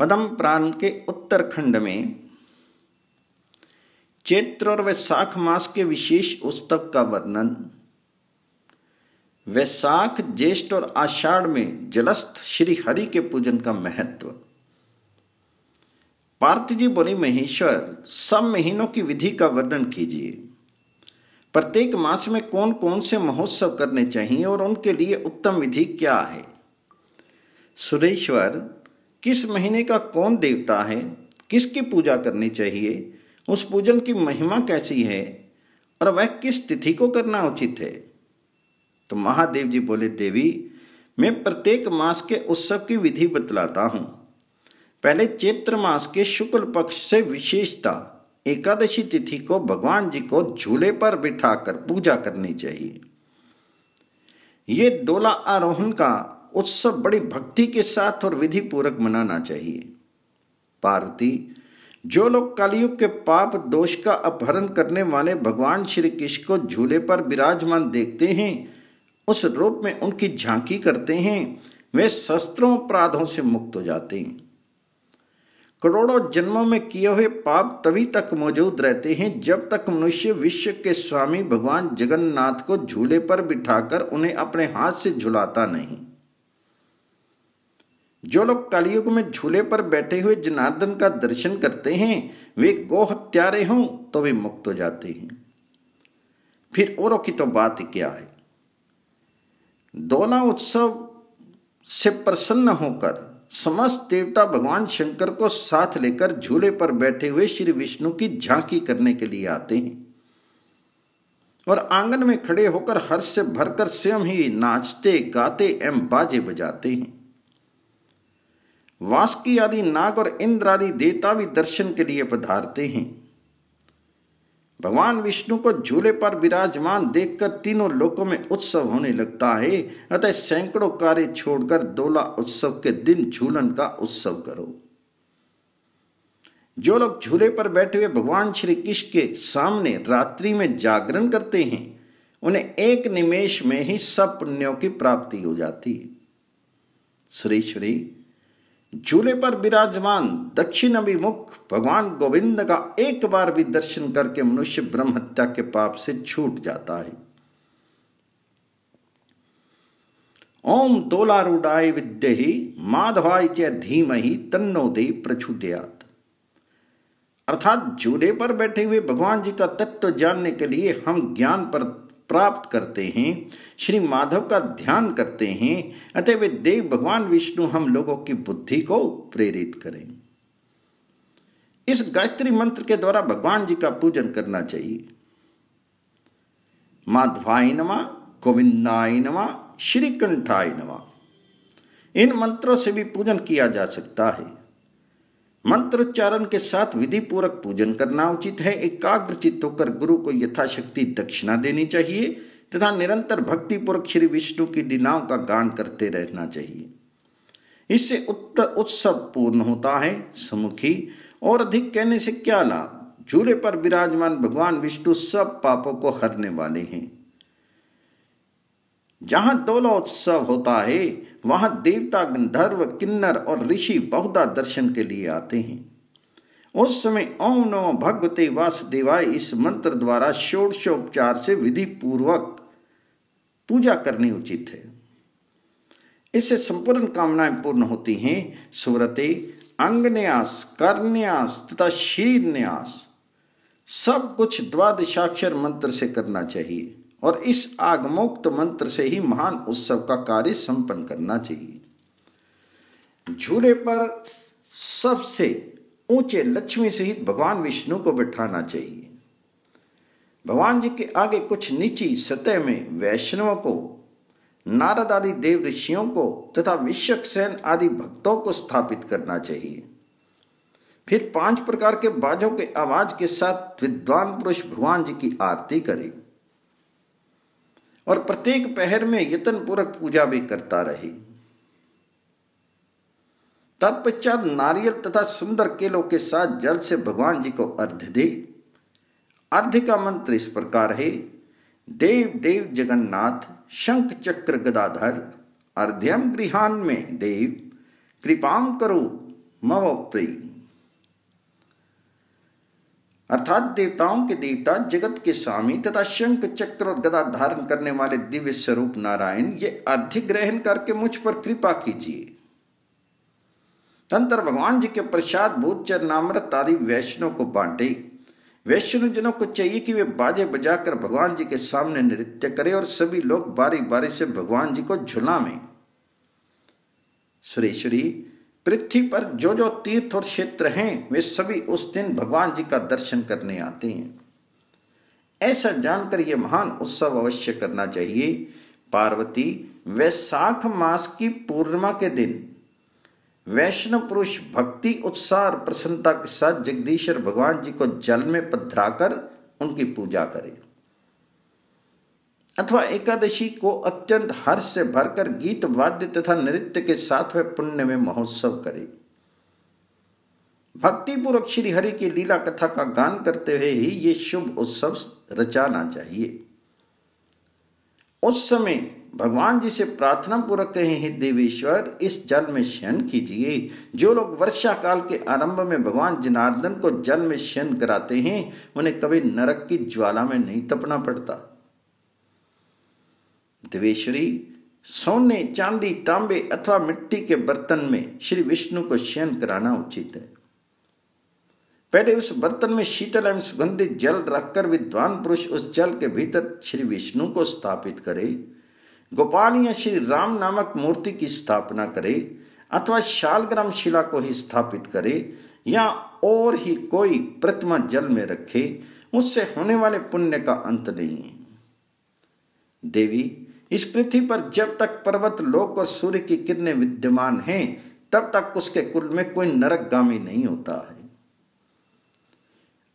पदम प्रांत के उत्तरखंड में चैत्र और वैशाख मास के विशेष उत्सव का वर्णन वैशाख ज्येष्ठ और आषाढ़ में जलस्थ श्री हरि के पूजन का महत्व पार्थ जी बोली महेश्वर सब महीनों की विधि का वर्णन कीजिए प्रत्येक मास में कौन कौन से महोत्सव करने चाहिए और उनके लिए उत्तम विधि क्या है सुरेश्वर किस महीने का कौन देवता है किसकी पूजा करनी चाहिए उस पूजन की महिमा कैसी है और वह किस तिथि को करना उचित है तो महादेव जी बोले देवी मैं प्रत्येक मास के उत्सव की विधि बतलाता हूं पहले चैत्र मास के शुक्ल पक्ष से विशेषता एकादशी तिथि को भगवान जी को झूले पर बिठाकर पूजा करनी चाहिए ये दोला आरोहण का उत्सव बड़ी भक्ति के साथ और विधि पूर्वक मनाना चाहिए पार्वती जो लोग कलयुग के पाप दोष का अपहरण करने वाले भगवान श्री कृष्ण को झूले पर विराजमान देखते हैं उस रूप में उनकी झांकी करते हैं वे शस्त्रों अपराधों से मुक्त हो जाते हैं करोड़ों जन्मों में किए हुए पाप तभी तक मौजूद रहते हैं जब तक मनुष्य विश्व के स्वामी भगवान जगन्नाथ को झूले पर बिठाकर उन्हें अपने हाथ से झुलाता नहीं जो लोग कलयुग में झूले पर बैठे हुए जनार्दन का दर्शन करते हैं वे गोह हत्यारे हों तो वे मुक्त हो जाते हैं फिर औरों की तो बात क्या है दोनों उत्सव से प्रसन्न होकर समस्त देवता भगवान शंकर को साथ लेकर झूले पर बैठे हुए श्री विष्णु की झांकी करने के लिए आते हैं और आंगन में खड़े होकर हर्ष से भरकर स्वयं ही नाचते गाते एवं बाजे बजाते हैं वास्की आदि नाग और इंद्र आदि देवता भी दर्शन के लिए पधारते हैं भगवान विष्णु को झूले पर विराजमान देखकर तीनों लोकों में उत्सव होने लगता है अतः सैकड़ों कार्य छोड़कर दोला उत्सव के दिन झूलन का उत्सव करो जो लोग झूले पर बैठे हुए भगवान श्री कृष्ण के सामने रात्रि में जागरण करते हैं उन्हें एक निमेश में ही सब पुण्यों की प्राप्ति हो जाती है श्री श्री झूले पर विराजमान दक्षिण अभिमुख भगवान गोविंद का एक बार भी दर्शन करके मनुष्य ब्रह्म हत्या के पाप से छूट जाता है ओम दोलारूढ़ाय ही माधवाय च ही तन्नो दे प्रचुदयात अर्थात झूले पर बैठे हुए भगवान जी का तत्व जानने के लिए हम ज्ञान पर प्राप्त करते हैं श्री माधव का ध्यान करते हैं अतः वे देव भगवान विष्णु हम लोगों की बुद्धि को प्रेरित करें इस गायत्री मंत्र के द्वारा भगवान जी का पूजन करना चाहिए माधवाई नमा गोविंदाय नमा श्रीकंठाय नमा इन मंत्रों से भी पूजन किया जा सकता है मंत्रोच्चारण के साथ विधि पूर्वक पूजन करना उचित है एकाग्र चित्त होकर गुरु को यथाशक्ति दक्षिणा देनी चाहिए तथा निरंतर पूर्वक श्री विष्णु की लीलाओं का गान करते रहना चाहिए इससे उत्तर उत्सव पूर्ण होता है समुखी और अधिक कहने से क्या लाभ झूले पर विराजमान भगवान विष्णु सब पापों को हरने वाले हैं जहाँ उत्सव होता है वहाँ देवता गंधर्व किन्नर और ऋषि बहुधा दर्शन के लिए आते हैं उस समय ओम नम भगवते वासुदेवाय इस मंत्र द्वारा षोडशोपचार से विधि पूर्वक पूजा करनी उचित है इससे संपूर्ण कामनाएं पूर्ण होती हैं सुव्रते अंगन्यास कर्न्यास तथा न्यास सब कुछ द्वादशाक्षर मंत्र से करना चाहिए और इस आगमोक्त मंत्र से ही महान उत्सव का कार्य संपन्न करना चाहिए झूले पर सबसे ऊंचे लक्ष्मी सहित भगवान विष्णु को बैठाना चाहिए भगवान जी के आगे कुछ नीची सतह में वैष्णवों को नारद आदि देव ऋषियों को तथा सेन आदि भक्तों को स्थापित करना चाहिए फिर पांच प्रकार के बाजों के आवाज के साथ विद्वान पुरुष भगवान जी की आरती करें और प्रत्येक पहर में यतन पूर्वक पूजा भी करता रहे तत्पश्चात नारियल तथा सुंदर केलों के साथ जल से भगवान जी को अर्ध दे अर्ध का मंत्र इस प्रकार है देव देव जगन्नाथ शंख चक्र गदाधर अर्ध्यम गृहान में देव कृपा करो मम प्रिय अर्थात देवताओं के देवता जगत के स्वामी तथा शंख चक्र और गदा धारण करने वाले दिव्य स्वरूप नारायण ये अधिग्रहण करके मुझ पर कृपा कीजिए तंत्र भगवान जी के प्रसाद भूत चरनामृत आदि वैष्णव को बांटे जनों को चाहिए कि वे बाजे बजाकर भगवान जी के सामने नृत्य करें और सभी लोग बारी बारी से भगवान जी को श्री सुरेश्वरी पृथ्वी पर जो जो तीर्थ और क्षेत्र हैं वे सभी उस दिन भगवान जी का दर्शन करने आते हैं ऐसा जानकर यह महान उत्सव अवश्य करना चाहिए पार्वती वैशाख मास की पूर्णिमा के दिन वैष्णव पुरुष भक्ति उत्साह और प्रसन्नता के साथ जगदीश्वर भगवान जी को जल में पधराकर उनकी पूजा करें अथवा एकादशी को अत्यंत हर्ष से भरकर गीत वाद्य तथा नृत्य के साथ वह पुण्य में महोत्सव करे भक्तिपूर्वक श्रीहरि की लीला कथा का गान करते हुए ही ये शुभ उत्सव रचाना चाहिए उस समय भगवान जी से प्रार्थना पूर्वक कहे हैं देवेश्वर इस जल में शयन कीजिए जो लोग वर्षा काल के आरंभ में भगवान जनार्दन को जल में शयन कराते हैं उन्हें कभी नरक की ज्वाला में नहीं तपना पड़ता देवेश्वरी सोने चांदी तांबे अथवा मिट्टी के बर्तन में श्री विष्णु को शयन कराना उचित है पहले उस बर्तन में शीतल एवं सुगंधित जल रखकर विद्वान पुरुष उस जल के भीतर श्री विष्णु को स्थापित करे गोपाल या श्री राम नामक मूर्ति की स्थापना करे अथवा शालग्राम शिला को ही स्थापित करे या और ही कोई प्रतिमा जल में रखे उससे होने वाले पुण्य का अंत नहीं है देवी इस पृथ्वी पर जब तक पर्वत लोक और सूर्य की किरणें विद्यमान हैं तब तक उसके कुल में कोई गामी नहीं होता है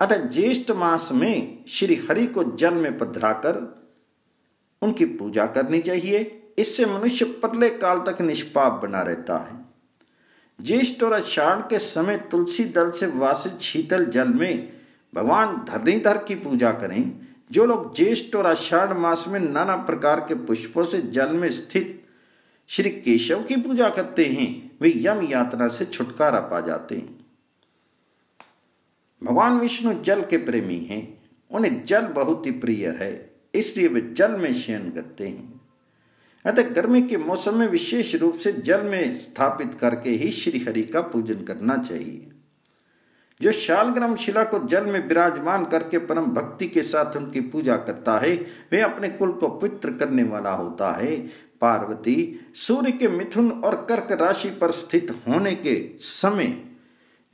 अतः ज्येष्ठ मास में श्री हरि को जल में पधराकर उनकी पूजा करनी चाहिए इससे मनुष्य पतले काल तक निष्पाप बना रहता है ज्येष्ठ और अषाढ़ के समय तुलसी दल से वासित शीतल जल में भगवान धरणीधर की पूजा करें जो लोग ज्येष्ठ और आषाढ़ मास में नाना प्रकार के पुष्पों से जल में स्थित श्री केशव की पूजा करते हैं वे यम यात्रा से छुटकारा पा जाते हैं भगवान विष्णु जल के प्रेमी हैं उन्हें जल बहुत ही प्रिय है इसलिए वे जल में शयन करते हैं अतः गर्मी के मौसम में विशेष रूप से जल में स्थापित करके ही श्रीहरि का पूजन करना चाहिए जो शालग्राम शिला को जल में विराजमान करके परम भक्ति के साथ उनकी पूजा करता है वे अपने कुल को पवित्र करने वाला होता है पार्वती सूर्य के मिथुन और कर्क राशि पर स्थित होने के समय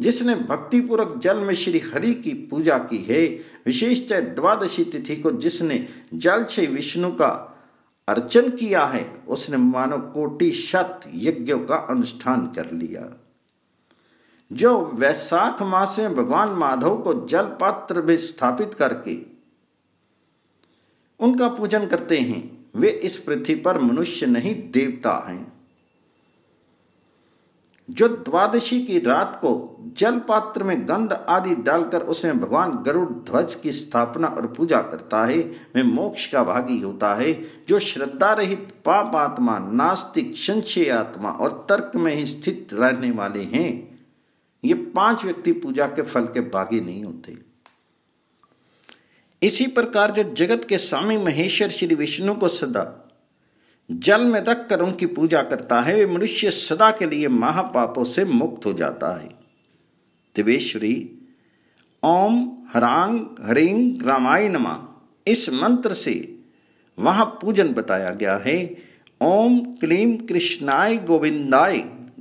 जिसने भक्तिपूर्वक जल में श्री हरि की पूजा की है विशेषतः द्वादशी तिथि को जिसने जल से विष्णु का अर्चन किया है उसने मानव कोटि शत यज्ञों का अनुष्ठान कर लिया जो वैशाख मास में भगवान माधव को जल पात्र भी स्थापित करके उनका पूजन करते हैं वे इस पृथ्वी पर मनुष्य नहीं देवता हैं जो द्वादशी की रात को जल पात्र में गंध आदि डालकर उसमें भगवान गरुड़ ध्वज की स्थापना और पूजा करता है वे मोक्ष का भागी होता है जो श्रद्धा रहित पाप आत्मा नास्तिक संशय आत्मा और तर्क में ही स्थित रहने वाले हैं ये पांच व्यक्ति पूजा के फल के बागी नहीं होते इसी प्रकार जो जगत के स्वामी महेश्वर श्री विष्णु को सदा जल में रखकर उनकी पूजा करता है वे मनुष्य सदा के लिए महापापों से मुक्त हो जाता है दिवेश्वरी ओम हरांग हरिंग रामाय नमा इस मंत्र से वहां पूजन बताया गया है ओम क्लीम कृष्णाय गोविंदाय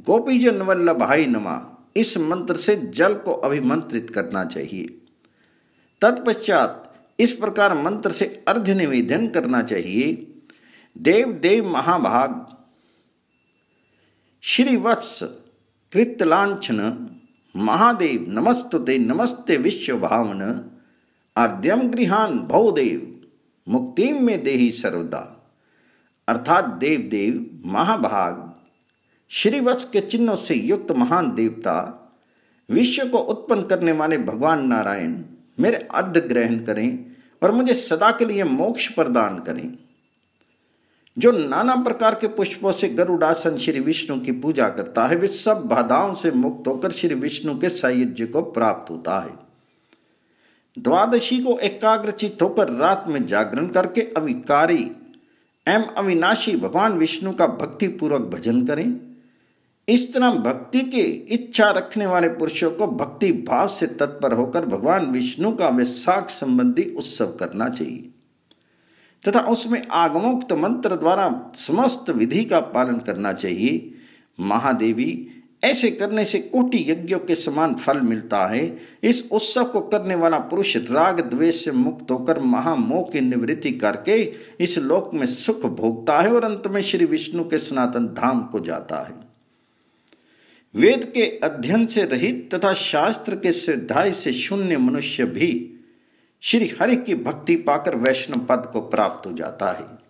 गोपीजन वल्लभाय नमा इस मंत्र से जल को अभिमंत्रित करना चाहिए तत्पश्चात इस प्रकार मंत्र से अर्ध निवेदन करना चाहिए देव देव महाभाग श्रीवत्स कृतलांचन महादेव नमस्तुते नमस्ते विश्व भावन आद्यम गृहान भवदेव मुक्ति में देही सर्वदा अर्थात देव देव महाभाग श्रीवत्स के चिन्हों से युक्त महान देवता विश्व को उत्पन्न करने वाले भगवान नारायण मेरे अर्ध ग्रहण करें और मुझे सदा के लिए मोक्ष प्रदान करें जो नाना प्रकार के पुष्पों से गरुड़ासन श्री विष्णु की पूजा करता है वे सब बाधाओं से मुक्त होकर श्री विष्णु के सायुज्य को प्राप्त होता है द्वादशी को एकाग्रचित होकर रात में जागरण करके अविकारी एम अविनाशी भगवान विष्णु का भक्तिपूर्वक भजन करें इस तरह भक्ति की इच्छा रखने वाले पुरुषों को भक्ति भाव से तत्पर होकर भगवान विष्णु का वैसाख संबंधी उत्सव करना चाहिए तथा उसमें आगमोक्त मंत्र द्वारा समस्त विधि का पालन करना चाहिए महादेवी ऐसे करने से कोटि यज्ञों के समान फल मिलता है इस उत्सव को करने वाला पुरुष राग द्वेष से मुक्त होकर महामोह की निवृत्ति करके इस लोक में सुख भोगता है और अंत में श्री विष्णु के सनातन धाम को जाता है वेद के अध्ययन से रहित तथा शास्त्र के सिद्धाय से शून्य मनुष्य भी श्री हरि की भक्ति पाकर वैष्णव पद को प्राप्त हो जाता है